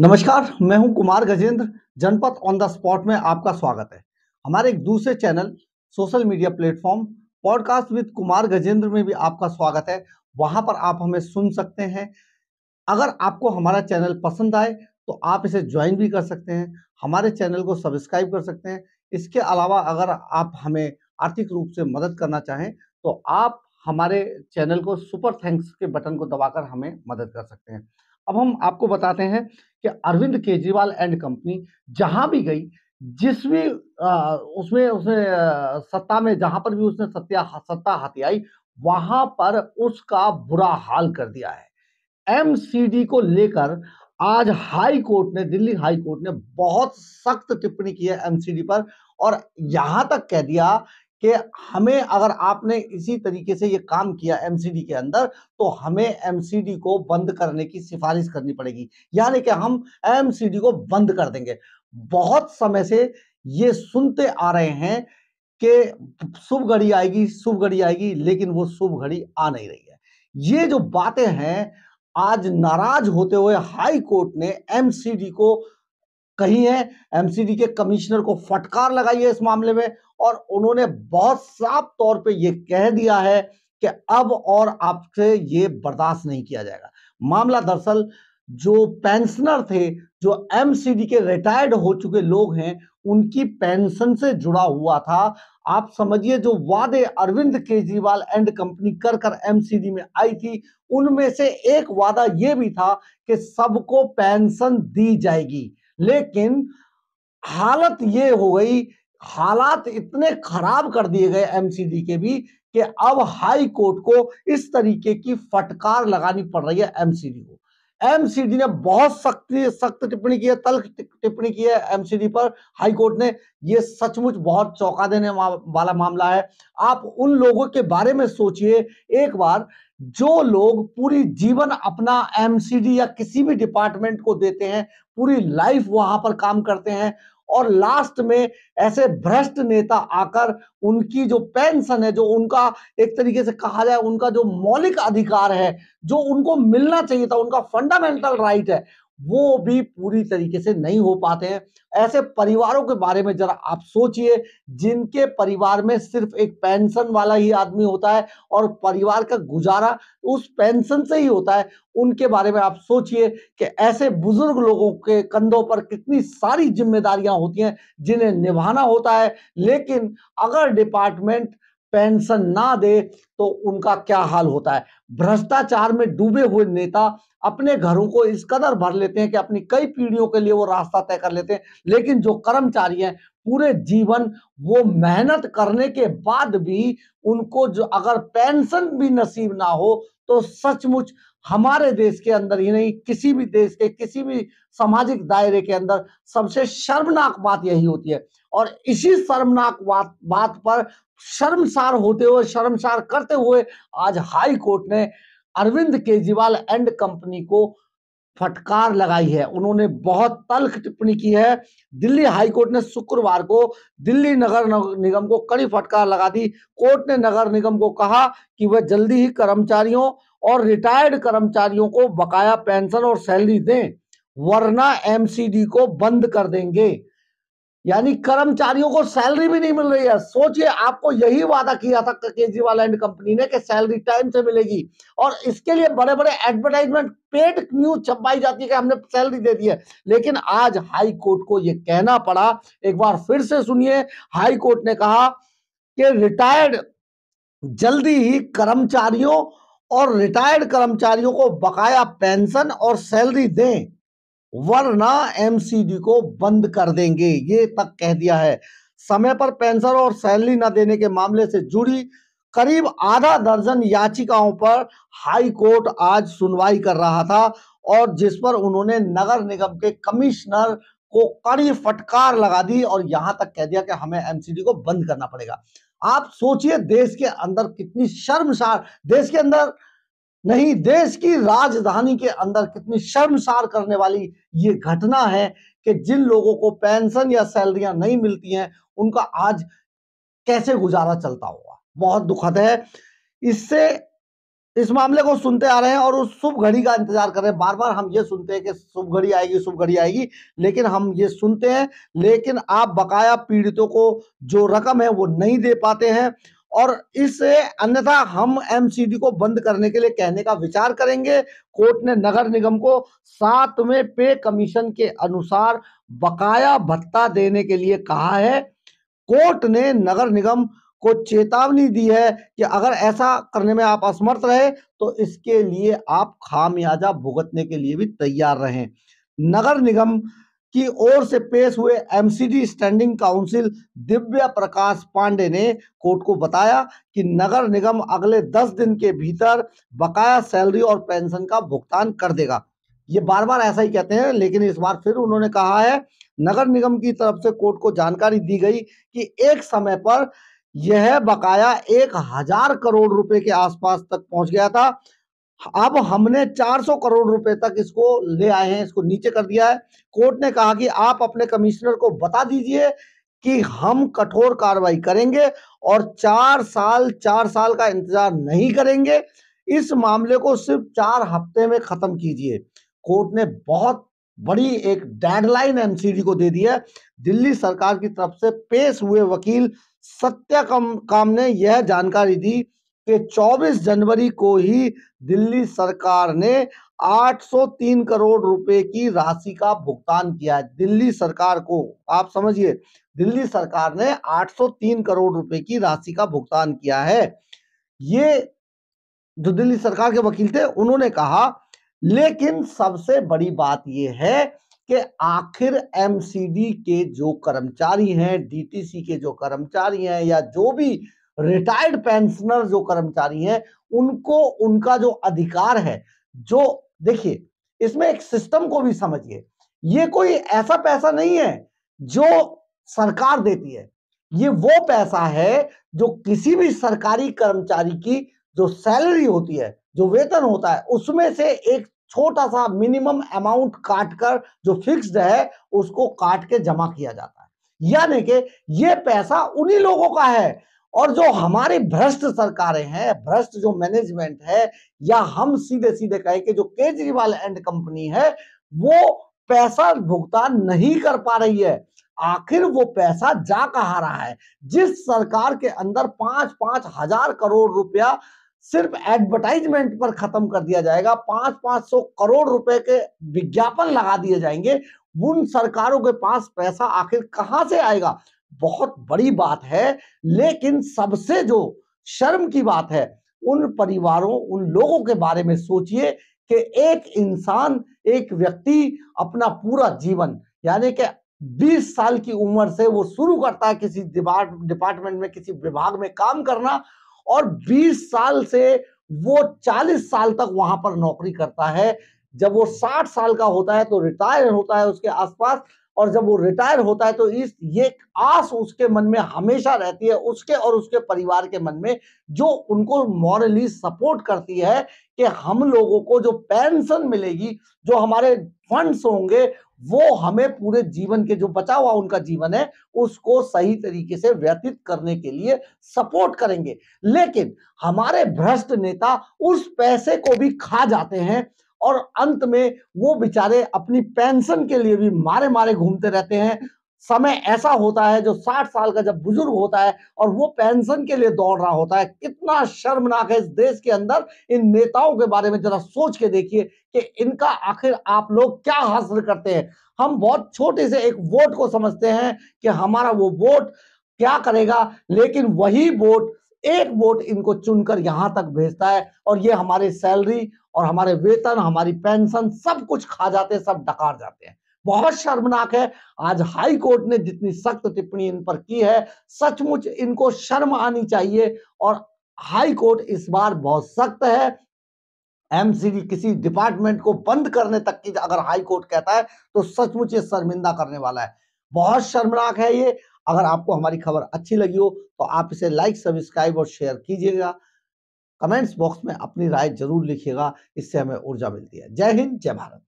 नमस्कार मैं हूं कुमार गजेंद्र जनपद ऑन द स्पॉट में आपका स्वागत है हमारे एक दूसरे channel social media platform podcast with Kumar Gajendra में भी आपका स्वागत है वहां पर आप हमें सुन सकते हैं अगर आपको हमारा चैनल पसंद आए तो आप इसे ज्वाइन भी कर सकते हैं हमारे चैनल को सब्सक्राइब कर सकते हैं इसके अलावा अगर आप हमें आर्थिक रूप से मदद करना चाहें तो आप हमारे चैनल को सुपर थैंक्स के बटन को दबाकर हमें मदद कर सकते हैं अब हम आपको बताते हैं कि अरविंद केजरीवाल एंड कंपनी जहां भी गई जिस भी उसमें उसने सत्ता में जहां पर भी उसने सत्या सत्ता हथियाई वहां पर उसका बुरा हाल कर दिया है एमसीडी को लेकर आज हाई कोर्ट ने दिल्ली हाई कोर्ट ने बहुत सख्त टिप्पणी की है एमसीडी पर और यहां तक कह दिया कि हमें अगर आपने इसी तरीके से ये काम किया एमसीडी के अंदर तो हमें एमसीडी को बंद करने की सिफारिश करनी पड़ेगी यानी कि हम एमसीडी को बंद कर देंगे बहुत समय से ये सुनते आ रहे हैं कि शुभ घड़ी आएगी शुभ घड़ी आएगी लेकिन वो शुभ घड़ी आ नहीं रही है ये जो बातें हैं आज नाराज होते हुए हाई कोर्ट ने एमसीडी को कहीं है एमसीडी के कमिश्नर को फटकार लगाई है इस मामले में और उन्होंने बहुत साफ तौर पे ये कह दिया है कि अब और आपसे ये बर्दाश्त नहीं किया जाएगा मामला दरअसल जो पेंशनर थे जो एमसीडी के रिटायर्ड हो चुके लोग हैं उनकी पेंशन से जुड़ा हुआ था आप समझिए जो वादे अरविंद केजरीवाल एंड कंपनी कर कर एमसीडी में आई थी उनमें से एक वादा यह भी था कि सबको पेंशन दी जाएगी लेकिन हालत ये हो गई हालात इतने खराब कर दिए गए एमसीडी के भी कि अब हाई कोर्ट को इस तरीके की फटकार लगानी पड़ रही है एमसीडी को एमसीडी ने बहुत सख्ती सख्त टिप्पणी की है तल्ख टिप्पणी की है एमसीडी पर हाई कोर्ट ने यह सचमुच बहुत चौंका देने वाला मामला है आप उन लोगों के बारे में सोचिए एक बार जो लोग पूरी जीवन अपना एमसीडी या किसी भी डिपार्टमेंट को देते हैं पूरी लाइफ वहां पर काम करते हैं और लास्ट में ऐसे भ्रष्ट नेता आकर उनकी जो पेंशन है जो उनका एक तरीके से कहा जाए उनका जो मौलिक अधिकार है जो उनको मिलना चाहिए था उनका फंडामेंटल राइट है वो भी पूरी तरीके से नहीं हो पाते हैं ऐसे परिवारों के बारे में जरा आप सोचिए जिनके परिवार में सिर्फ एक पेंशन वाला ही आदमी होता है और परिवार का गुजारा उस पेंशन से ही होता है उनके बारे में आप सोचिए कि ऐसे बुजुर्ग लोगों के कंधों पर कितनी सारी जिम्मेदारियां होती हैं जिन्हें निभाना होता है लेकिन अगर डिपार्टमेंट पेंशन ना दे तो उनका क्या हाल होता है भ्रष्टाचार में डूबे हुए नेता अपने घरों को इस कदर भर लेते हैं कि अपनी कई पीढ़ियों के लिए वो रास्ता तय कर लेते हैं लेकिन जो कर्मचारी हैं पूरे जीवन वो मेहनत करने के बाद भी उनको जो अगर पेंशन भी नसीब ना हो तो सचमुच हमारे देश के अंदर ही नहीं किसी भी देश के किसी भी सामाजिक दायरे के अंदर सबसे शर्मनाक बात यही होती है और इसी शर्मनाक बात बात पर शर्मसार होते हुए शर्मसार करते हुए आज हाई कोर्ट ने अरविंद केजरीवाल एंड कंपनी को फटकार लगाई है उन्होंने बहुत तल्ख टिप्पणी की है दिल्ली हाई कोर्ट ने शुक्रवार को दिल्ली नगर निगम को कड़ी फटकार लगा दी कोर्ट ने नगर निगम को कहा कि वह जल्दी ही कर्मचारियों और रिटायर्ड कर्मचारियों को बकाया पेंशन और सैलरी दें वरना एमसीडी को बंद कर देंगे यानी कर्मचारियों को सैलरी भी नहीं मिल रही है सोचिए आपको यही वादा किया था केजरीवाल एंड कंपनी ने कि सैलरी टाइम से मिलेगी और इसके लिए बड़े बड़े एडवर्टाइजमेंट पेड न्यूज छपाई जाती है कि हमने सैलरी दे दी है लेकिन आज हाई कोर्ट को यह कहना पड़ा एक बार फिर से सुनिए हाई कोर्ट ने कहा कि रिटायर्ड जल्दी ही कर्मचारियों और रिटायर्ड कर्मचारियों को बकाया पेंशन और सैलरी दें वरना एमसीडी को बंद कर देंगे ये तक कह दिया है समय पर पेंशन और सैलरी न देने के मामले से जुड़ी करीब आधा दर्जन याचिकाओं पर हाई कोर्ट आज सुनवाई कर रहा था और जिस पर उन्होंने नगर निगम के कमिश्नर को कड़ी फटकार लगा दी और यहां तक कह दिया कि हमें एमसीडी को बंद करना पड़ेगा आप सोचिए देश के अंदर कितनी शर्मसार देश के अंदर नहीं देश की राजधानी के अंदर कितनी शर्मसार करने वाली ये घटना है कि जिन लोगों को पेंशन या सैलरियां नहीं मिलती हैं उनका आज कैसे गुजारा चलता होगा बहुत दुखद है इससे इस मामले को सुनते आ रहे हैं और उस शुभ घड़ी का इंतजार कर रहे हैं बार बार हम ये सुनते हैं कि शुभ घड़ी आएगी शुभ घड़ी आएगी लेकिन हम ये सुनते हैं लेकिन आप बकाया पीड़ितों को जो रकम है वो नहीं दे पाते हैं और इससे अन्यथा हम एमसीडी को बंद करने के लिए कहने का विचार करेंगे कोर्ट ने नगर निगम को सातवें पे कमीशन के अनुसार बकाया भत्ता देने के लिए कहा है कोर्ट ने नगर निगम को चेतावनी दी है कि अगर ऐसा करने में आप असमर्थ रहे तो इसके लिए आप खामियाजा भुगतने के लिए भी तैयार रहें नगर निगम की ओर से पेश हुए MCD standing council Divya Prakash Pandey ने कोर्ट को बताया कि नगर निगम अगले दस दिन के भीतर बकाया सैलरी और पेंशन का भुगतान कर देगा ये बार बार ऐसा ही कहते हैं लेकिन इस बार फिर उन्होंने कहा है नगर निगम की तरफ से कोर्ट को जानकारी दी गई कि एक समय पर यह बकाया एक हजार करोड़ रुपए के आसपास तक पहुंच गया था अब हमने 400 करोड़ रुपए तक इसको ले आए हैं इसको नीचे कर दिया है कोर्ट ने कहा कि आप अपने कमिश्नर को बता दीजिए कि हम कठोर कार्रवाई करेंगे और चार साल चार साल का इंतजार नहीं करेंगे इस मामले को सिर्फ चार हफ्ते में खत्म कीजिए कोर्ट ने बहुत बड़ी एक डेडलाइन एमसीडी को दे दी है दिल्ली सरकार की तरफ से पेश हुए वकील सत्या काम ने यह जानकारी दी कि 24 जनवरी को ही दिल्ली सरकार ने 803 करोड़ रुपए की राशि का भुगतान किया है दिल्ली सरकार को आप समझिए दिल्ली सरकार ने 803 करोड़ रुपए की राशि का भुगतान किया है ये जो दिल्ली सरकार के वकील थे उन्होंने कहा लेकिन सबसे बड़ी बात यह है कि आखिर एमसीडी के जो कर्मचारी हैं डीटीसी के जो कर्मचारी हैं या जो भी रिटायर्ड पेंशनर जो कर्मचारी हैं उनको उनका जो अधिकार है जो देखिए इसमें एक सिस्टम को भी समझिए ये कोई ऐसा पैसा नहीं है जो सरकार देती है ये वो पैसा है जो किसी भी सरकारी कर्मचारी की जो सैलरी होती है जो वेतन होता है उसमें से एक छोटा सा मिनिमम अमाउंट काटकर जो फिक्स्ड है उसको काट के जमा किया जाता है यानी कि ये पैसा उन्हीं लोगों का है और जो हमारे भ्रष्ट सरकारें हैं भ्रष्ट जो मैनेजमेंट है या हम सीधे सीधे कहें कि जो केजरीवाल एंड कंपनी है वो पैसा भुगतान नहीं कर पा रही है आखिर वो पैसा जा कहा रहा है जिस सरकार के अंदर पांच पांच हजार करोड़ रुपया सिर्फ एडवर्टाइजमेंट पर खत्म कर दिया जाएगा पांच पांच सौ करोड़ रुपए के विज्ञापन लगा दिए जाएंगे उन सरकारों के पास पैसा आखिर कहां से आएगा बहुत बड़ी बात है लेकिन सबसे जो शर्म की बात है उन परिवारों उन लोगों के बारे में सोचिए कि एक इंसान एक व्यक्ति अपना पूरा जीवन यानी कि 20 साल की उम्र से वो शुरू करता है किसी डिपार्टमेंट में किसी विभाग में काम करना और 20 साल से वो 40 साल तक वहां पर नौकरी करता है जब वो 60 साल का होता है तो रिटायर होता है उसके आसपास और जब वो रिटायर होता है तो इस ये आस उसके मन में हमेशा रहती है उसके और उसके परिवार के मन में जो उनको मॉरली सपोर्ट करती है कि हम लोगों को जो पेंशन मिलेगी जो हमारे फंड्स होंगे वो हमें पूरे जीवन के जो बचा हुआ उनका जीवन है उसको सही तरीके से व्यतीत करने के लिए सपोर्ट करेंगे लेकिन हमारे भ्रष्ट नेता उस पैसे को भी खा जाते हैं और अंत में वो बेचारे अपनी पेंशन के लिए भी मारे मारे घूमते रहते हैं समय ऐसा होता है जो 60 साल का जब बुजुर्ग होता है और वो पेंशन के लिए दौड़ रहा होता है कितना शर्मनाक है इस देश के अंदर इन नेताओं के बारे में जरा सोच के देखिए कि इनका आखिर आप लोग क्या हासिल करते हैं हम बहुत छोटे से एक वोट को समझते हैं कि हमारा वो वोट क्या करेगा लेकिन वही वोट एक वोट इनको चुनकर यहां तक भेजता है और ये हमारी सैलरी और हमारे वेतन हमारी पेंशन सब कुछ खा जाते हैं सब डकार जाते हैं बहुत शर्मनाक है आज हाई कोर्ट ने जितनी सख्त टिप्पणी इन पर की है सचमुच इनको शर्म आनी चाहिए और हाई कोर्ट इस बार बहुत सख्त है एमसीडी किसी डिपार्टमेंट को बंद करने तक की अगर हाई कोर्ट कहता है तो सचमुच ये शर्मिंदा करने वाला है बहुत शर्मनाक है ये अगर आपको हमारी खबर अच्छी लगी हो तो आप इसे लाइक सब्सक्राइब और शेयर कीजिएगा कमेंट्स बॉक्स में अपनी राय जरूर लिखिएगा इससे हमें ऊर्जा मिलती है जय हिंद जय भारत